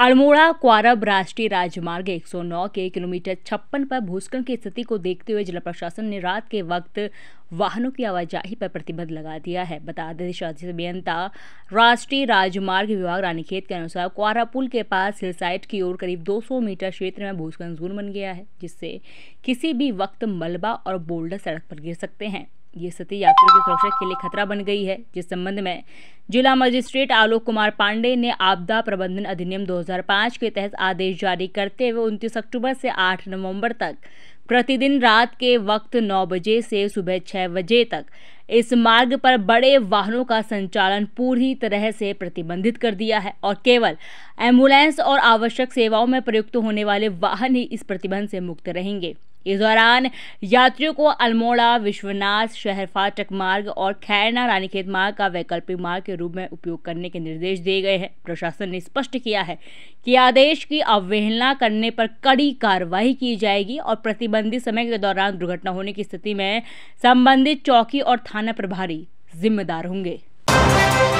अल्मोड़ा क्वारब राष्ट्रीय राजमार्ग 109 के किलोमीटर छप्पन पर भूस्खलन की स्थिति को देखते हुए जिला प्रशासन ने रात के वक्त वाहनों की आवाजाही पर प्रतिबंध लगा दिया है बता दें शासी अभियंता राष्ट्रीय राजमार्ग विभाग रानीखेत के अनुसार क्वारा पुल के पास हिलसाइट की ओर करीब 200 मीटर क्षेत्र में भूस्खलन जोन बन गया है जिससे किसी भी वक्त मलबा और बोल्डर सड़क पर गिर सकते हैं ये स्थिति यात्रियों की सुरक्षा के लिए खतरा बन गई है जिस संबंध में जिला मजिस्ट्रेट आलोक कुमार पांडे ने आपदा प्रबंधन अधिनियम 2005 के तहत आदेश जारी करते हुए उनतीस अक्टूबर से 8 नवंबर तक प्रतिदिन रात के वक्त 9 बजे से सुबह 6 बजे तक इस मार्ग पर बड़े वाहनों का संचालन पूरी तरह से प्रतिबंधित कर दिया है और केवल एम्बुलेंस और आवश्यक सेवाओं में प्रयुक्त होने वाले वाहन ही इस प्रतिबंध से मुक्त रहेंगे इस दौरान यात्रियों को अल्मोड़ा विश्वनाथ शहर फाटक मार्ग और खैरना रानीखेत मार्ग का वैकल्पिक मार्ग के रूप में उपयोग करने के निर्देश दिए गए हैं प्रशासन ने स्पष्ट किया है कि आदेश की अवहेलना करने पर कड़ी कार्रवाई की जाएगी और प्रतिबंधित समय के दौरान दुर्घटना होने की स्थिति में संबंधित चौकी और थाना प्रभारी जिम्मेदार होंगे